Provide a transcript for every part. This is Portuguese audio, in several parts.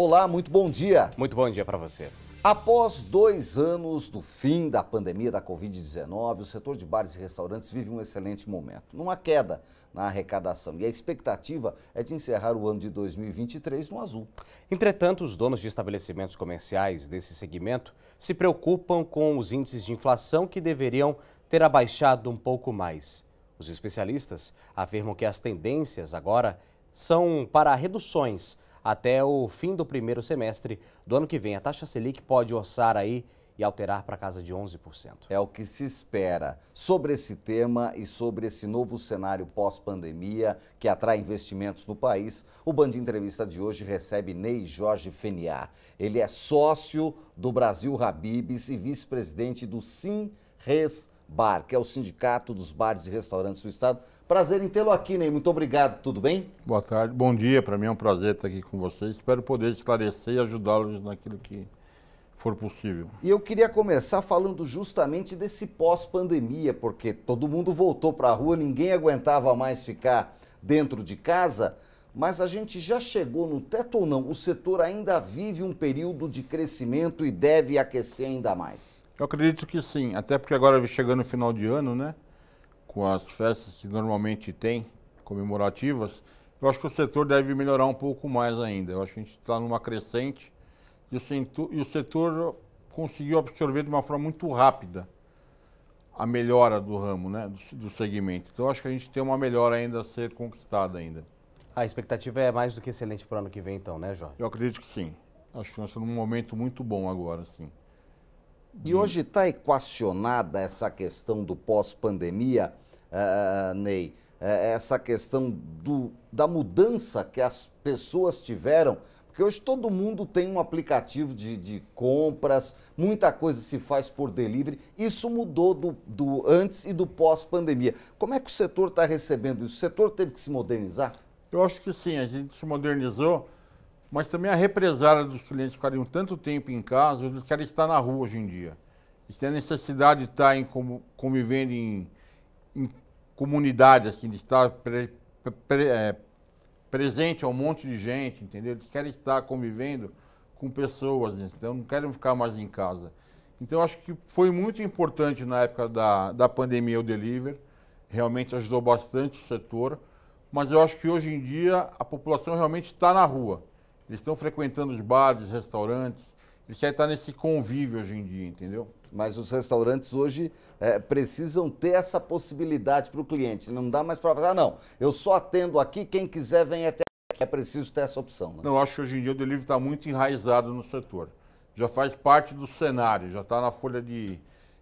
Olá, muito bom dia. Muito bom dia para você. Após dois anos do fim da pandemia da Covid-19, o setor de bares e restaurantes vive um excelente momento, numa queda na arrecadação, e a expectativa é de encerrar o ano de 2023 no azul. Entretanto, os donos de estabelecimentos comerciais desse segmento se preocupam com os índices de inflação que deveriam ter abaixado um pouco mais. Os especialistas afirmam que as tendências agora são para reduções até o fim do primeiro semestre do ano que vem. A taxa Selic pode orçar aí e alterar para casa de 11%. É o que se espera. Sobre esse tema e sobre esse novo cenário pós-pandemia que atrai investimentos no país, o Band Entrevista de hoje recebe Ney Jorge Feniar. Ele é sócio do Brasil Habibs e vice-presidente do Sim Res Bar, que é o Sindicato dos Bares e Restaurantes do Estado. Prazer em tê-lo aqui, Ney. Muito obrigado. Tudo bem? Boa tarde, bom dia. Para mim é um prazer estar aqui com vocês. Espero poder esclarecer e ajudá-los naquilo que for possível. E eu queria começar falando justamente desse pós-pandemia, porque todo mundo voltou para a rua, ninguém aguentava mais ficar dentro de casa, mas a gente já chegou no teto ou não? O setor ainda vive um período de crescimento e deve aquecer ainda mais. Eu acredito que sim, até porque agora chegando o final de ano, né? Com as festas que normalmente tem, comemorativas, eu acho que o setor deve melhorar um pouco mais ainda. Eu acho que a gente está numa crescente e o, setor, e o setor conseguiu absorver de uma forma muito rápida a melhora do ramo, né? Do, do segmento. Então acho que a gente tem uma melhora ainda a ser conquistada ainda. A expectativa é mais do que excelente para o ano que vem, então, né, Jorge? Eu acredito que sim. Acho que nós estamos num momento muito bom agora, sim. E hoje está equacionada essa questão do pós-pandemia, uh, Ney, uh, essa questão do, da mudança que as pessoas tiveram, porque hoje todo mundo tem um aplicativo de, de compras, muita coisa se faz por delivery. Isso mudou do, do antes e do pós-pandemia. Como é que o setor está recebendo isso? O setor teve que se modernizar? Eu acho que sim, a gente se modernizou mas também a represária dos clientes ficarem tanto tempo em casa, eles querem estar na rua hoje em dia. E se a necessidade de tá estar em, convivendo em, em comunidade, assim, de estar pre, pre, é, presente a um monte de gente, entendeu? Eles querem estar convivendo com pessoas, né? então não querem ficar mais em casa. Então acho que foi muito importante na época da, da pandemia o delivery, realmente ajudou bastante o setor, mas eu acho que hoje em dia a população realmente está na rua eles estão frequentando os bares, restaurantes, eles já está nesse convívio hoje em dia, entendeu? Mas os restaurantes hoje é, precisam ter essa possibilidade para o cliente. Não dá mais para falar, ah, não, eu só atendo aqui, quem quiser vem até aqui. É preciso ter essa opção. Né? Não, acho que hoje em dia o delivery está muito enraizado no setor. Já faz parte do cenário, já está na folha de,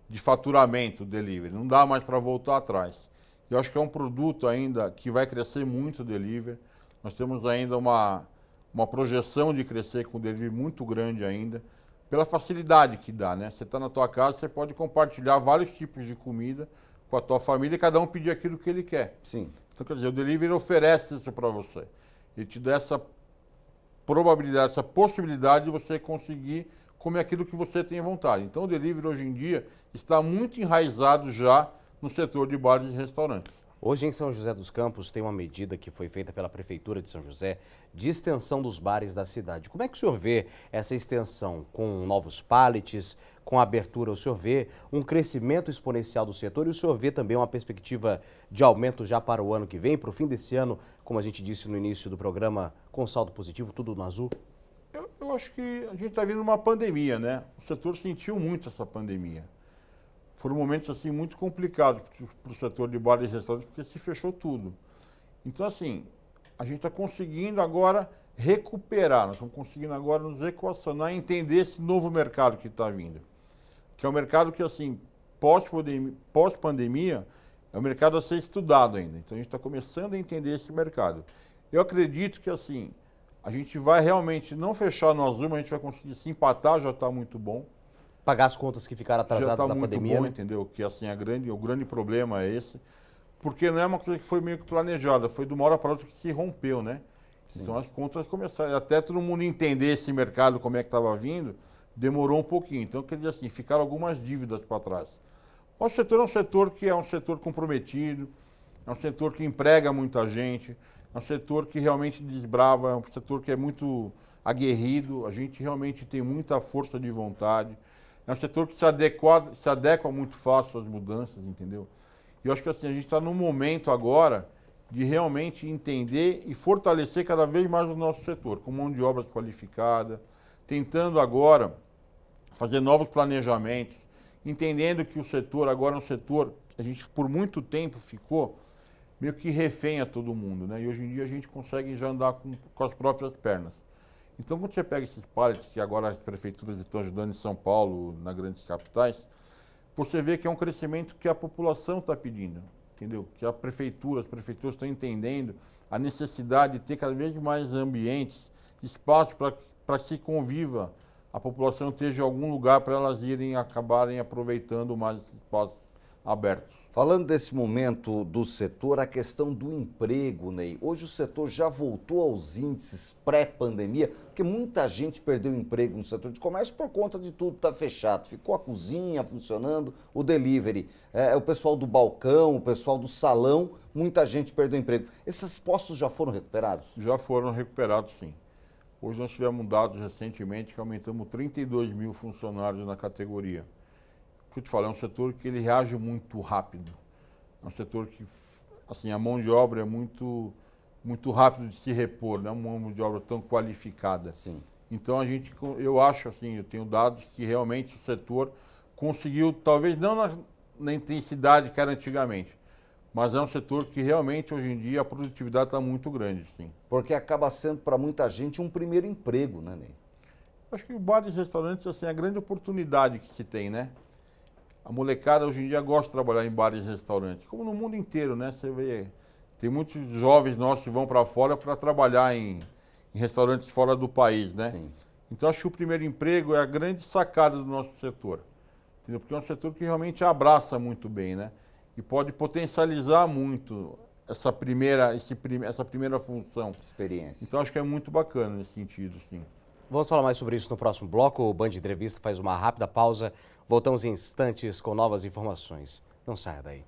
de faturamento o delivery. Não dá mais para voltar atrás. Eu acho que é um produto ainda que vai crescer muito o delivery. Nós temos ainda uma, uma projeção de crescer com o delivery muito grande ainda, pela facilidade que dá, né? Você está na tua casa, você pode compartilhar vários tipos de comida com a tua família e cada um pedir aquilo que ele quer. Sim. Então, quer dizer, o delivery oferece isso para você. Ele te dá essa probabilidade, essa possibilidade de você conseguir comer aquilo que você tem vontade. Então, o delivery hoje em dia está muito enraizado já no setor de bares e restaurantes. Hoje em São José dos Campos tem uma medida que foi feita pela Prefeitura de São José de extensão dos bares da cidade. Como é que o senhor vê essa extensão com novos pallets, com abertura? O senhor vê um crescimento exponencial do setor e o senhor vê também uma perspectiva de aumento já para o ano que vem, para o fim desse ano, como a gente disse no início do programa, com saldo positivo, tudo no azul? Eu, eu acho que a gente está vendo uma pandemia, né? O setor sentiu muito essa pandemia foram momentos assim muito complicados para o setor de bares e restaurantes, porque se fechou tudo. Então, assim, a gente está conseguindo agora recuperar, nós estamos conseguindo agora nos equacionar e entender esse novo mercado que está vindo. Que é um mercado que, assim, pós-pandemia, é um mercado a ser estudado ainda. Então, a gente está começando a entender esse mercado. Eu acredito que, assim, a gente vai realmente não fechar no azul, mas a gente vai conseguir se empatar, já está muito bom pagar as contas que ficaram atrasadas tá da pandemia. Bom, né? entendeu? Que assim, a grande, o grande problema é esse, porque não é uma coisa que foi meio que planejada, foi de uma hora para outra que se rompeu, né? Sim. Então as contas começaram, até todo mundo entender esse mercado, como é que estava vindo, demorou um pouquinho. Então, quer dizer assim, ficaram algumas dívidas para trás. O setor é um setor que é um setor comprometido, é um setor que emprega muita gente, é um setor que realmente desbrava, é um setor que é muito aguerrido, a gente realmente tem muita força de vontade, é um setor que se adequa, se adequa muito fácil às mudanças, entendeu? E eu acho que assim, a gente está num momento agora de realmente entender e fortalecer cada vez mais o nosso setor, com mão de obra qualificada, tentando agora fazer novos planejamentos, entendendo que o setor agora é um setor que a gente por muito tempo ficou meio que refém a todo mundo, né? E hoje em dia a gente consegue já andar com, com as próprias pernas. Então, quando você pega esses pallets que agora as prefeituras estão ajudando em São Paulo, nas grandes capitais, você vê que é um crescimento que a população está pedindo, entendeu? Que a prefeitura, as prefeituras estão entendendo a necessidade de ter cada vez mais ambientes, espaço para que se conviva, a população esteja em algum lugar para elas irem acabarem aproveitando mais esses espaços abertos. Falando desse momento do setor, a questão do emprego, Ney. Hoje o setor já voltou aos índices pré-pandemia, porque muita gente perdeu emprego no setor de comércio por conta de tudo estar tá fechado. Ficou a cozinha funcionando, o delivery, é, é, o pessoal do balcão, o pessoal do salão, muita gente perdeu emprego. Esses postos já foram recuperados? Já foram recuperados, sim. Hoje nós tivemos dados recentemente que aumentamos 32 mil funcionários na categoria que eu te falo, é um setor que ele reage muito rápido. É um setor que, assim, a mão de obra é muito, muito rápido de se repor, não é uma mão de obra tão qualificada. Sim. Então, a gente, eu acho, assim, eu tenho dados que realmente o setor conseguiu, talvez não na, na intensidade que era antigamente, mas é um setor que realmente hoje em dia a produtividade está muito grande, sim. Porque acaba sendo para muita gente um primeiro emprego, né, Ney? Acho que bares e restaurantes assim, é a grande oportunidade que se tem, né? A molecada hoje em dia gosta de trabalhar em bares e restaurantes, como no mundo inteiro, né? Você vê, tem muitos jovens nossos que vão para fora para trabalhar em, em, restaurantes fora do país, né? Sim. Então acho que o primeiro emprego é a grande sacada do nosso setor, entendeu? Porque é um setor que realmente abraça muito bem, né? E pode potencializar muito essa primeira, esse, essa primeira função. Experiência. Então acho que é muito bacana nesse sentido, sim. Vamos falar mais sobre isso no próximo bloco. O Band Entrevista faz uma rápida pausa. Voltamos em instantes com novas informações. Não saia daí.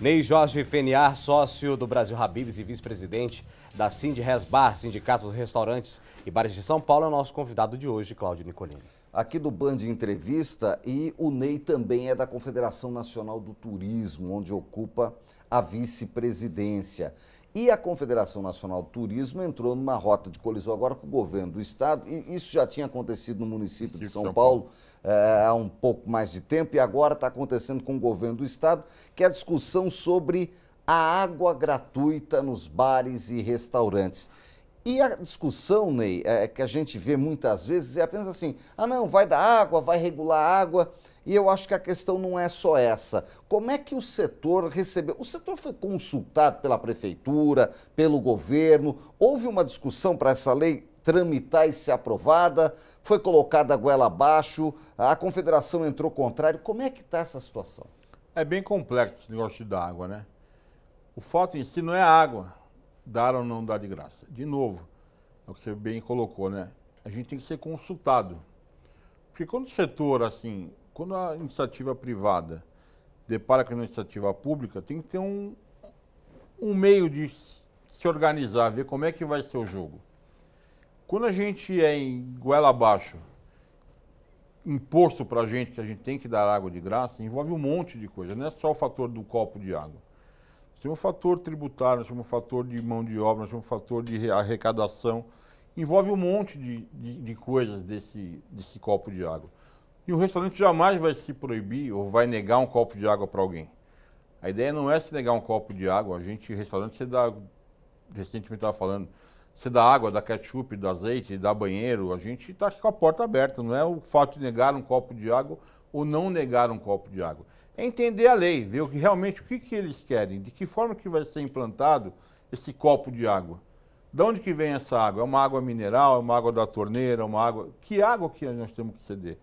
Ney Jorge Feniar, sócio do Brasil Habibs e vice-presidente da Cindy Bar, Sindicato dos Restaurantes e Bares de São Paulo, é o nosso convidado de hoje, Cláudio Nicolini. Aqui do Band Entrevista e o Ney também é da Confederação Nacional do Turismo, onde ocupa a vice-presidência. E a Confederação Nacional do Turismo entrou numa rota de colisão agora com o governo do estado, e isso já tinha acontecido no município de São, São Paulo, Paulo. É, há um pouco mais de tempo, e agora está acontecendo com o governo do estado, que é a discussão sobre a água gratuita nos bares e restaurantes. E a discussão, Ney, é, é que a gente vê muitas vezes é apenas assim: ah, não, vai dar água, vai regular a água. E eu acho que a questão não é só essa. Como é que o setor recebeu? O setor foi consultado pela prefeitura, pelo governo? Houve uma discussão para essa lei tramitar e ser aprovada? Foi colocada a goela abaixo? A confederação entrou contrário? Como é que está essa situação? É bem complexo esse negócio da água, né? O fato em si não é a água, dar ou não dar de graça. De novo, é o que você bem colocou, né? A gente tem que ser consultado. Porque quando o setor, assim, quando a iniciativa privada depara com a iniciativa pública, tem que ter um, um meio de se organizar, ver como é que vai ser o jogo. Quando a gente é em goela abaixo, imposto para a gente que a gente tem que dar água de graça, envolve um monte de coisa, não é só o fator do copo de água. Nós temos um fator tributário, nós temos um fator de mão de obra, nós temos um fator de arrecadação, envolve um monte de, de, de coisas desse, desse copo de água. E o restaurante jamais vai se proibir ou vai negar um copo de água para alguém. A ideia não é se negar um copo de água. A gente, restaurante, você dá. Recentemente estava falando, você dá água, dá ketchup, dá azeite, dá banheiro. A gente está com a porta aberta. Não é o fato de negar um copo de água ou não negar um copo de água. É entender a lei, ver o que, realmente o que, que eles querem, de que forma que vai ser implantado esse copo de água. De onde que vem essa água? É uma água mineral, é uma água da torneira, é uma água. Que água que nós temos que ceder?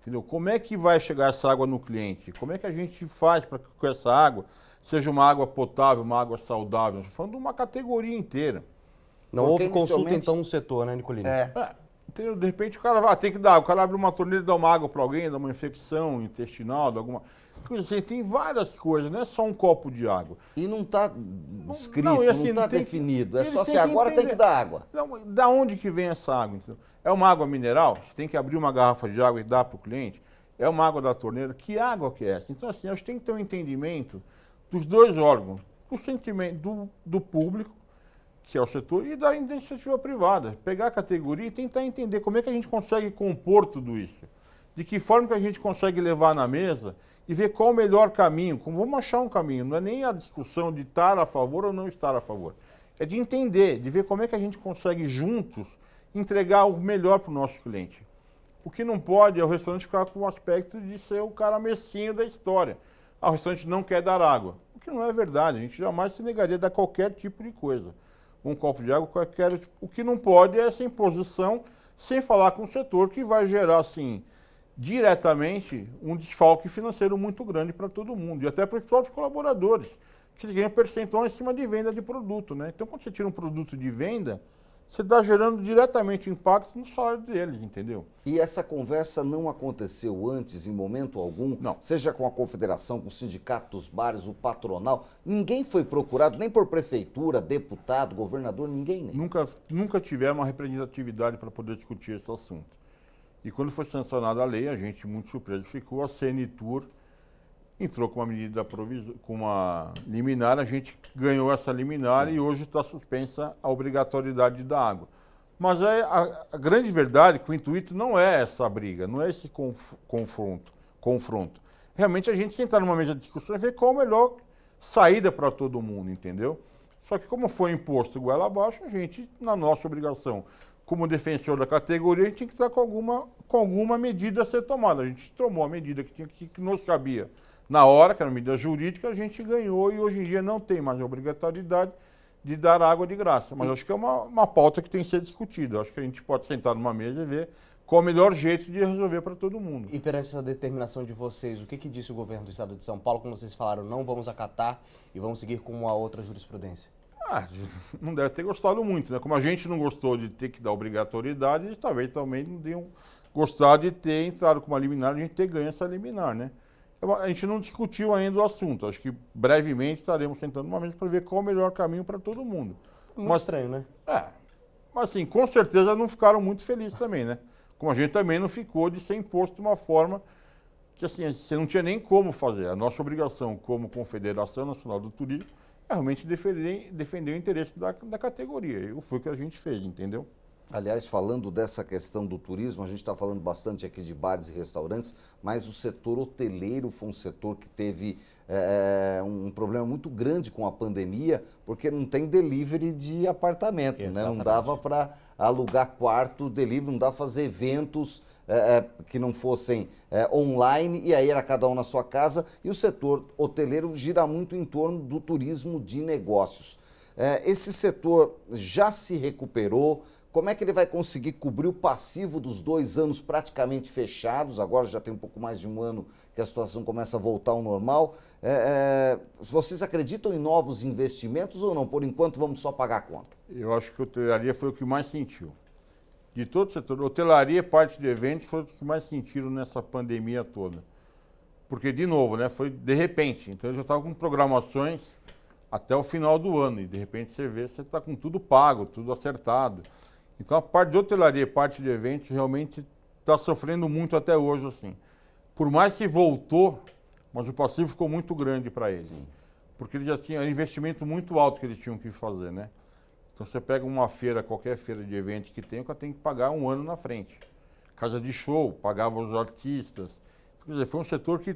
Entendeu? Como é que vai chegar essa água no cliente? Como é que a gente faz para que essa água seja uma água potável, uma água saudável? Estou falando de uma categoria inteira. Não houve consulta, então, no setor, né, Nicolino? É. é. Entendeu? De repente o cara vai, ah, tem que dar, o cara abre uma torneira e dá uma água para alguém, dá uma infecção intestinal, dá alguma. Assim, tem várias coisas, não é só um copo de água. E não está escrito, não, assim, está definido. Que, é só se agora entender. tem que é assim, dar água. Não, da onde que vem essa água? Entendeu? É uma água mineral? Você tem que abrir uma garrafa de água e dar para o cliente? É uma água da torneira? Que água que é essa? Então, assim, a gente tem que ter um entendimento dos dois órgãos, do sentimento do, do público, que é o setor, e da iniciativa privada. Pegar a categoria e tentar entender como é que a gente consegue compor tudo isso. De que forma que a gente consegue levar na mesa e ver qual o melhor caminho. Como vamos achar um caminho. Não é nem a discussão de estar a favor ou não estar a favor. É de entender, de ver como é que a gente consegue juntos entregar o melhor para o nosso cliente. O que não pode é o restaurante ficar com o aspecto de ser o cara mesquinho da história. Ah, o restaurante não quer dar água. O que não é verdade, a gente jamais se negaria a dar qualquer tipo de coisa. Um copo de água, qualquer tipo. O que não pode é essa imposição, sem falar com o setor, que vai gerar, assim, diretamente um desfalque financeiro muito grande para todo mundo, e até para os próprios colaboradores, que ganham percentual em cima de venda de produto. Né? Então, quando você tira um produto de venda, você está gerando diretamente impacto no salário deles, entendeu? E essa conversa não aconteceu antes, em momento algum? Não. Seja com a confederação, com os sindicatos, bares, o patronal, ninguém foi procurado, nem por prefeitura, deputado, governador, ninguém? Né? Nunca, nunca tivemos uma representatividade para poder discutir esse assunto. E quando foi sancionada a lei, a gente muito surpreso ficou, a CNTUR entrou com uma medida provisória, com uma liminar, a gente ganhou essa liminar Sim. e hoje está suspensa a obrigatoriedade da água. Mas é a, a, grande verdade que o intuito não é essa briga, não é esse conf, confronto, confronto. Realmente a gente sentar numa mesa de discussão e ver qual a melhor saída para todo mundo, entendeu? Só que como foi imposto goela abaixo, a gente, na nossa obrigação, como defensor da categoria, a gente tinha que estar com alguma, com alguma medida a ser tomada. A gente tomou a medida que, tinha, que, que nos cabia na hora, que era medida jurídica, a gente ganhou e hoje em dia não tem mais obrigatoriedade de dar água de graça. Mas acho que é uma, uma pauta que tem que ser discutida. Acho que a gente pode sentar numa mesa e ver qual o melhor jeito de resolver para todo mundo. E perante essa determinação de vocês, o que, que disse o governo do estado de São Paulo quando vocês falaram não vamos acatar e vamos seguir com uma outra jurisprudência? Ah, não deve ter gostado muito, né? Como a gente não gostou de ter que dar obrigatoriedade, talvez também não tenham gostado de ter entrado com uma liminar, a gente ter ganho essa liminar, né? É a gente não discutiu ainda o assunto. Acho que brevemente estaremos sentando uma mesa para ver qual é o melhor caminho para todo mundo. Muito mas, estranho, né? É. Mas assim, com certeza não ficaram muito felizes também, né? Como a gente também não ficou de ser imposto de uma forma que assim, você não tinha nem como fazer. A nossa obrigação como Confederação Nacional do Turismo é realmente defender, defender o interesse da, da categoria. E foi o que a gente fez, entendeu? Aliás, falando dessa questão do turismo, a gente está falando bastante aqui de bares e restaurantes, mas o setor hoteleiro foi um setor que teve é, um problema muito grande com a pandemia, porque não tem delivery de apartamento, né? não dava para alugar quarto, delivery, não dava fazer eventos é, que não fossem é, online, e aí era cada um na sua casa, e o setor hoteleiro gira muito em torno do turismo de negócios. esse setor já se recuperou, como é que ele vai conseguir cobrir o passivo dos dois anos praticamente fechados? Agora já tem um pouco mais de um ano que a situação começa a voltar ao normal. É, é, vocês acreditam em novos investimentos ou não? Por enquanto, vamos só pagar a conta. Eu acho que a hotelaria foi o que mais sentiu. De todo o setor, hotelaria, parte de eventos, foi o que mais sentiram nessa pandemia toda. Porque, de novo, né, foi de repente. Então, eu já estava com programações até o final do ano e, de repente, você vê, você está com tudo pago, tudo acertado. Então a parte de hotelaria, parte de eventos, realmente está sofrendo muito até hoje, assim. Por mais que voltou, mas o passivo ficou muito grande para eles. Sim. Porque eles já tinham um investimento muito alto que eles tinham que fazer, né? Então você pega uma feira, qualquer feira de eventos que tem, o cara tem que pagar um ano na frente. Casa de show, pagava os artistas. Quer dizer, foi um setor que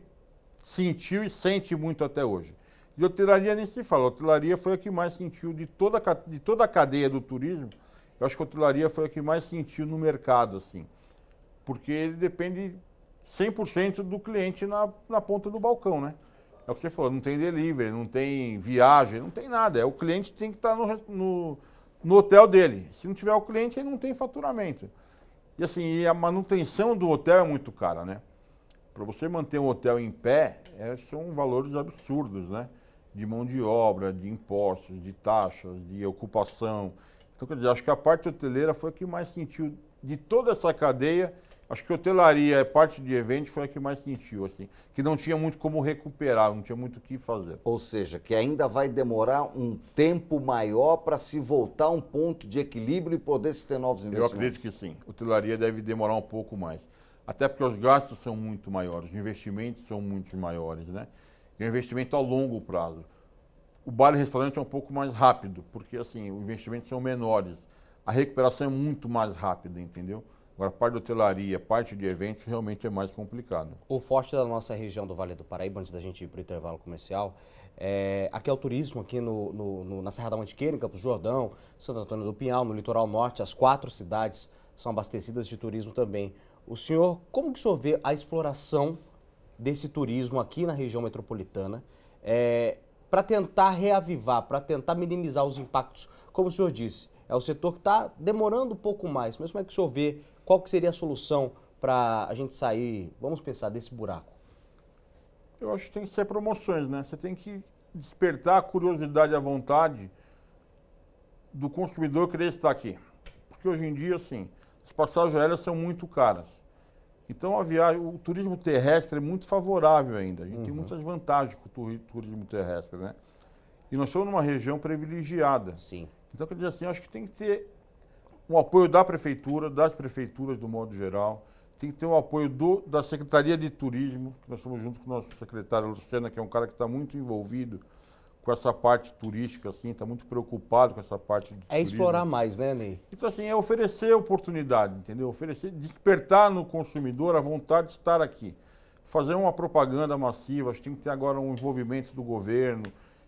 sentiu e sente muito até hoje. De hotelaria nem se fala. A hotelaria foi a que mais sentiu de toda, de toda a cadeia do turismo eu acho que a hotelaria foi a que mais sentiu no mercado, assim. Porque ele depende 100% do cliente na, na ponta do balcão, né? É o que você falou, não tem delivery, não tem viagem, não tem nada. É o cliente tem que estar no, no, no hotel dele. Se não tiver o cliente, ele não tem faturamento. E assim, e a manutenção do hotel é muito cara, né? Para você manter um hotel em pé, é, são valores absurdos, né? De mão de obra, de impostos, de taxas, de ocupação, então, quer dizer, acho que a parte hoteleira foi a que mais sentiu de toda essa cadeia. Acho que hotelaria, parte de evento, foi a que mais sentiu, assim. Que não tinha muito como recuperar, não tinha muito o que fazer. Ou seja, que ainda vai demorar um tempo maior para se voltar a um ponto de equilíbrio e poder se ter novos investimentos. Eu acredito que sim. Hotelaria deve demorar um pouco mais. Até porque os gastos são muito maiores, os investimentos são muito maiores, né? E o investimento a longo prazo. O bar e restaurante é um pouco mais rápido, porque assim, os investimentos são menores. A recuperação é muito mais rápida, entendeu? Agora, parte de hotelaria, parte de eventos, realmente é mais complicado. O forte da nossa região do Vale do Paraíba, antes da gente ir para o intervalo comercial, é, aqui é o turismo, aqui no, no, no, na Serra da Mantiqueira, em Campos Jordão, Santo Antônio do Pinhal, no litoral norte, as quatro cidades são abastecidas de turismo também. O senhor, como que o senhor vê a exploração desse turismo aqui na região metropolitana? É, para tentar reavivar, para tentar minimizar os impactos, como o senhor disse. É o setor que está demorando um pouco mais, mas como é que o senhor vê? Qual que seria a solução para a gente sair, vamos pensar, desse buraco? Eu acho que tem que ser promoções, né? Você tem que despertar a curiosidade e a vontade do consumidor querer estar aqui. Porque hoje em dia, assim, as passagens aéreas são muito caras. Então a viagem, o turismo terrestre é muito favorável ainda. A gente uhum. tem muitas vantagens com o turismo terrestre, né? E nós somos numa região privilegiada. Sim. Então, quer dizer assim, acho que tem que ter um apoio da prefeitura, das prefeituras do modo geral, tem que ter um apoio do, da Secretaria de Turismo, que nós estamos juntos com o nosso secretário Luciana, que é um cara que está muito envolvido com essa parte turística, assim, está muito preocupado com essa parte de É turismo. explorar mais, né, Ney? Então, assim, é oferecer oportunidade, entendeu? Oferecer, despertar no consumidor a vontade de estar aqui. Fazer uma propaganda massiva, acho que tem que ter agora um envolvimento do governo,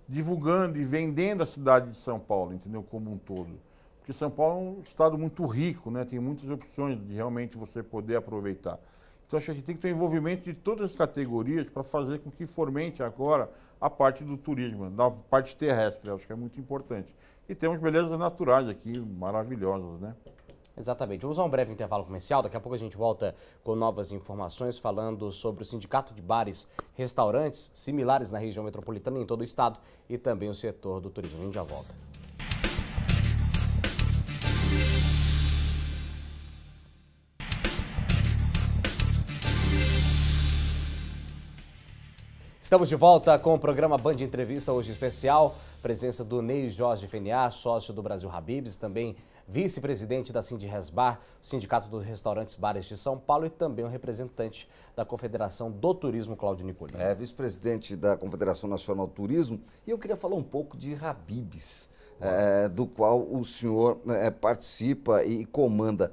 divulgando e vendendo a cidade de São Paulo, entendeu? Como um todo. Porque São Paulo é um estado muito rico, né? Tem muitas opções de realmente você poder aproveitar. Então, acho que tem que ter envolvimento de todas as categorias para fazer com que fomente agora a parte do turismo, da parte terrestre, acho que é muito importante. E temos belezas naturais aqui, maravilhosas, né? Exatamente. Vamos a um breve intervalo comercial. Daqui a pouco a gente volta com novas informações falando sobre o Sindicato de Bares, Restaurantes, similares na região metropolitana e em todo o estado e também o setor do turismo. A gente já volta. Estamos de volta com o programa Band Entrevista, hoje especial. Presença do Ney Jorge Feniá, sócio do Brasil Habibs, também vice-presidente da Cindy Resbar, Sindicato dos Restaurantes Bares de São Paulo e também um representante da Confederação do Turismo, Cláudio Nicolini. É, vice-presidente da Confederação Nacional do Turismo. E eu queria falar um pouco de Habibs, é, do qual o senhor é, participa e comanda.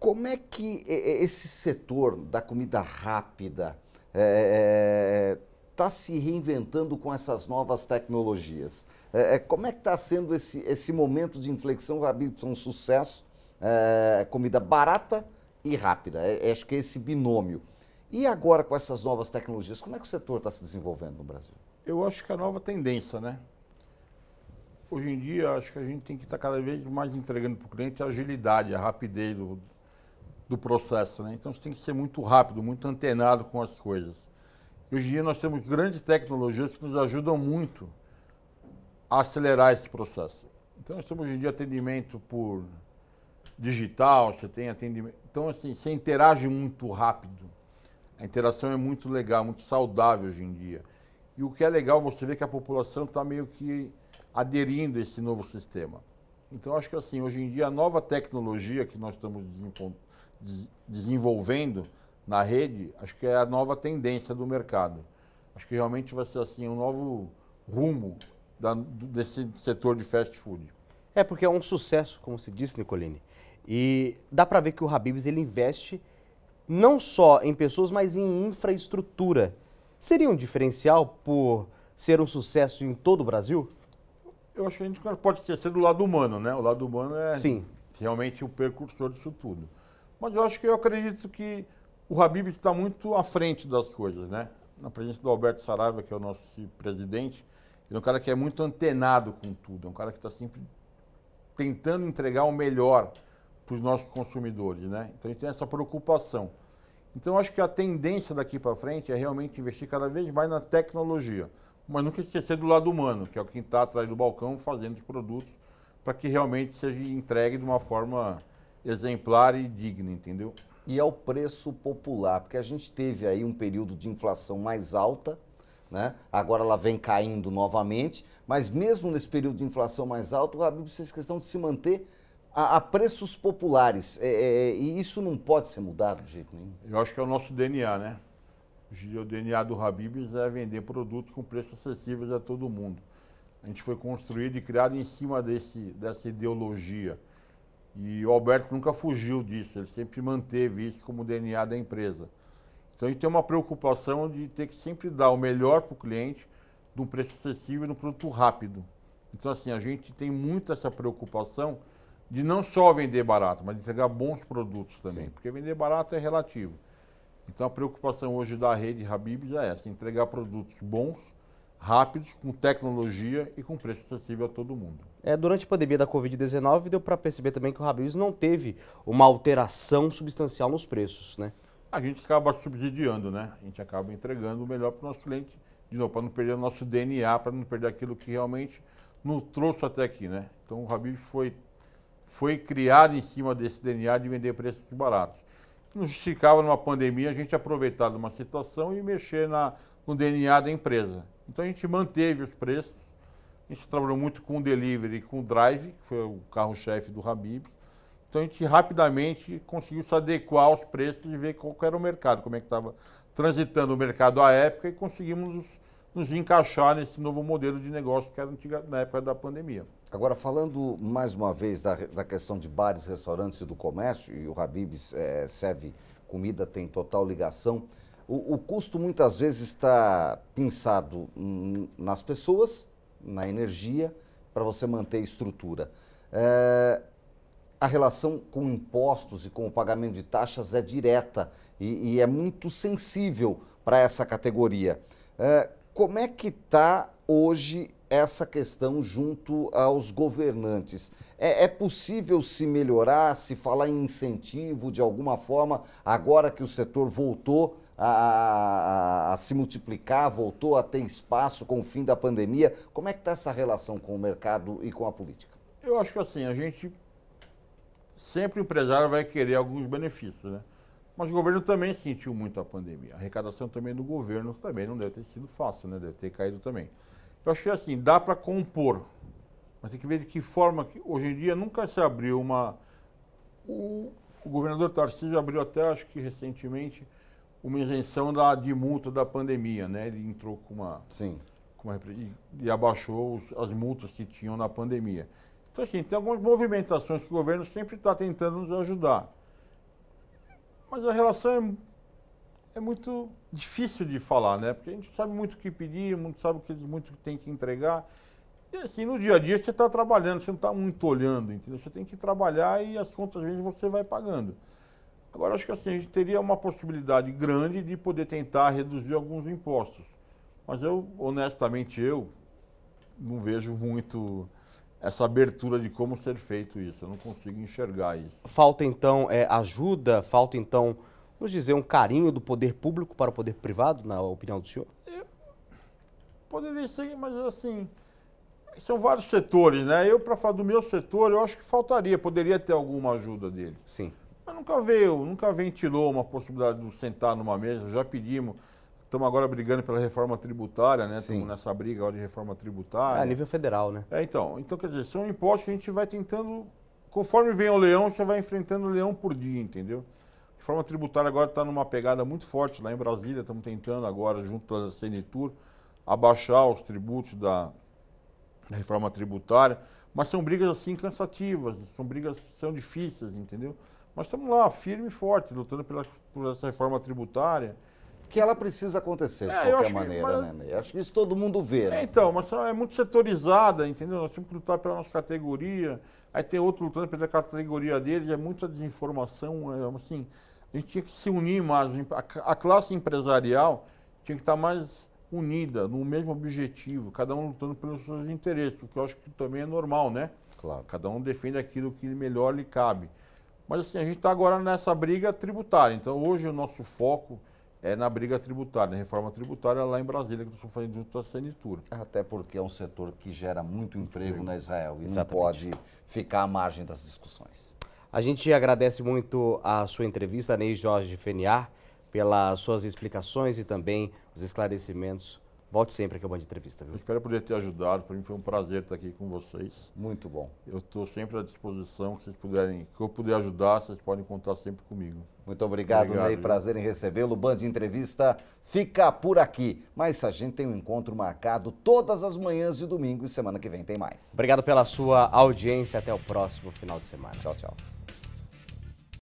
Como é que esse setor da comida rápida está é, é, é, é tá se reinventando com essas novas tecnologias. É, como é que está sendo esse, esse momento de inflexão, Rabibson, um sucesso, é, comida barata e rápida? acho que é esse binômio. E agora com essas novas tecnologias, como é que o setor está se desenvolvendo no Brasil? Eu acho que a nova tendência, né? Hoje em dia, acho que a gente tem que estar tá cada vez mais entregando para o cliente a agilidade, a rapidez do, do processo. Né? Então você tem que ser muito rápido, muito antenado com as coisas. Hoje em dia nós temos grandes tecnologias que nos ajudam muito a acelerar esse processo. Então nós temos hoje em dia atendimento por digital, você tem atendimento. Então, assim, você interage muito rápido. A interação é muito legal, muito saudável hoje em dia. E o que é legal, você vê que a população está meio que aderindo a esse novo sistema. Então, acho que assim, hoje em dia, a nova tecnologia que nós estamos desenvolvendo na rede, acho que é a nova tendência do mercado. Acho que realmente vai ser assim um novo rumo da, desse setor de fast food. É porque é um sucesso, como se disse, Nicolini. E dá para ver que o Habib's ele investe não só em pessoas, mas em infraestrutura. Seria um diferencial por ser um sucesso em todo o Brasil? Eu acho que a gente pode sido do lado humano, né? O lado humano é Sim. realmente o precursor disso tudo. Mas eu acho que eu acredito que o Habib está muito à frente das coisas, né? Na presença do Alberto Saraiva, que é o nosso presidente, ele é um cara que é muito antenado com tudo, é um cara que está sempre tentando entregar o melhor para os nossos consumidores, né? Então a gente tem essa preocupação. Então acho que a tendência daqui para frente é realmente investir cada vez mais na tecnologia, mas nunca esquecer do lado humano, que é o que está atrás do balcão fazendo os produtos para que realmente seja entregue de uma forma exemplar e digna, entendeu? E ao é preço popular, porque a gente teve aí um período de inflação mais alta, né? agora ela vem caindo novamente, mas mesmo nesse período de inflação mais alta, o Rabib fez questão de se manter a, a preços populares. É, é, e isso não pode ser mudado de jeito nenhum. Eu acho que é o nosso DNA, né? O DNA do Habibs é vender produtos com preços acessíveis a todo mundo. A gente foi construído e criado em cima desse, dessa ideologia. E o Alberto nunca fugiu disso, ele sempre manteve isso como DNA da empresa. Então a gente tem uma preocupação de ter que sempre dar o melhor para o cliente, de um preço acessível e de um produto rápido. Então, assim, a gente tem muito essa preocupação de não só vender barato, mas de entregar bons produtos também. Sim. Porque vender barato é relativo. Então, a preocupação hoje da rede Habibs é essa: entregar produtos bons rápidos, com tecnologia e com preço acessível a todo mundo. É, durante a pandemia da Covid-19, deu para perceber também que o Habib's não teve uma alteração substancial nos preços, né? A gente acaba subsidiando, né? A gente acaba entregando o melhor para o nosso cliente, de novo, para não perder o nosso DNA, para não perder aquilo que realmente nos trouxe até aqui, né? Então o Habib foi, foi criado em cima desse DNA de vender preços baratos. Não justificava numa pandemia a gente aproveitar de uma situação e mexer na, no DNA da empresa. Então a gente manteve os preços. A gente trabalhou muito com o delivery e com o drive, que foi o carro-chefe do Habib. Então a gente rapidamente conseguiu se adequar aos preços e ver qual era o mercado, como é que estava transitando o mercado à época e conseguimos nos, nos encaixar nesse novo modelo de negócio que era antiga, na época da pandemia. Agora, falando mais uma vez da, da questão de bares, restaurantes e do comércio, e o Habib é, eh, serve comida, tem total ligação. O, o custo muitas vezes está pensado nas pessoas, na energia, para você manter a estrutura. É, a relação com impostos e com o pagamento de taxas é direta e, e é muito sensível para essa categoria. É, como é que está hoje essa questão junto aos governantes? É, é, possível se melhorar, se falar em incentivo de alguma forma, agora que o setor voltou a, a, se multiplicar, voltou a ter espaço com o fim da pandemia. Como é que está essa relação com o mercado e com a política? Eu acho que assim, a gente sempre o empresário vai querer alguns benefícios, né? Mas o governo também sentiu muito a pandemia. A arrecadação também do governo também não deve ter sido fácil, né? Deve ter caído também. Eu acho que assim, dá para compor, mas tem que ver de que forma que hoje em dia nunca se abriu uma o, o governador Tarcísio abriu até acho que recentemente uma isenção da, de multa da pandemia, né? Ele entrou com uma. Sim. Com uma, e, e abaixou os, as multas que tinham na pandemia. Então, assim, tem algumas movimentações que o governo sempre está tentando nos ajudar. Mas a relação é, é, muito difícil de falar, né? Porque a gente sabe muito o que pedir, muito sabe muito o que tem que entregar. E assim, no dia a dia você está trabalhando, você não está muito olhando, entendeu? Você tem que trabalhar e as contas às vezes você vai pagando. Agora, acho que assim, a gente teria uma possibilidade grande de poder tentar reduzir alguns impostos. Mas eu, honestamente, eu não vejo muito essa abertura de como ser feito isso. Eu não consigo enxergar isso. Falta, então, é, ajuda? Falta, então, vamos dizer, um carinho do poder público para o poder privado, na opinião do senhor? É, poderia ser, mas assim, são vários setores, né? Eu, para falar do meu setor, eu acho que faltaria, poderia ter alguma ajuda dele. Sim. Mas nunca veio, nunca ventilou uma possibilidade de sentar numa mesa, já pedimos. Estamos agora brigando pela reforma tributária, né? Sim. Estamos nessa briga agora de reforma tributária. É, a nível federal, né? É, então. Então, quer dizer, são impostos que a gente vai tentando, conforme vem o leão, você vai enfrentando o leão por dia, entendeu? A reforma tributária agora está numa pegada muito forte lá em Brasília, estamos tentando agora, junto à CNTUR, abaixar os tributos da, da reforma tributária. Mas são brigas, assim, cansativas, são brigas que são difíceis, entendeu? Mas estamos lá, firme e forte, lutando pela, por essa reforma tributária. Que ela precisa acontecer de é, qualquer maneira, que, mas... né? Acho que isso todo mundo vê, é, Então, mas é muito setorizada, entendeu? Nós temos que lutar pela nossa categoria, aí tem outro lutando pela categoria deles, é muita desinformação, é, assim, a gente tinha que se unir mais, a classe empresarial tinha que estar mais unida, no mesmo objetivo, cada um lutando pelos seus interesses, o que eu acho que também é normal, né? Claro. Cada um defende aquilo que melhor lhe cabe. Mas assim, a gente está agora nessa briga tributária. Então hoje o nosso foco é na briga tributária, na reforma tributária lá em Brasília, que nós estamos fazendo junto à Senitura. Até porque é um setor que gera muito emprego Sim. na né, Israel e Exatamente. não pode ficar à margem das discussões. A gente agradece muito a sua entrevista, Ney Jorge Feniar, pelas suas explicações e também os esclarecimentos Volte sempre aqui ao Band Entrevista, viu? Eu espero poder ter ajudado. Para mim foi um prazer estar aqui com vocês. Muito bom. Eu estou sempre à disposição. Se vocês puderem, que eu puder ajudar, vocês podem contar sempre comigo. Muito obrigado, obrigado Ney. Viu? Prazer em recebê-lo. Band Entrevista fica por aqui. Mas a gente tem um encontro marcado todas as manhãs de domingo e semana que vem tem mais. Obrigado pela sua audiência. Até o próximo final de semana. Tchau, tchau.